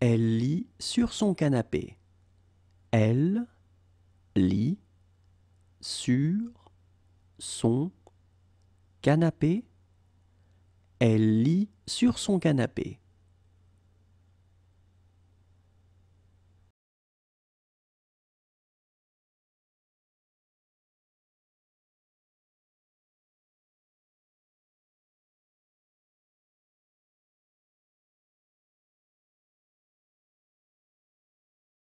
Elle lit sur son canapé. Elle lit sur son canapé. Elle lit sur son canapé.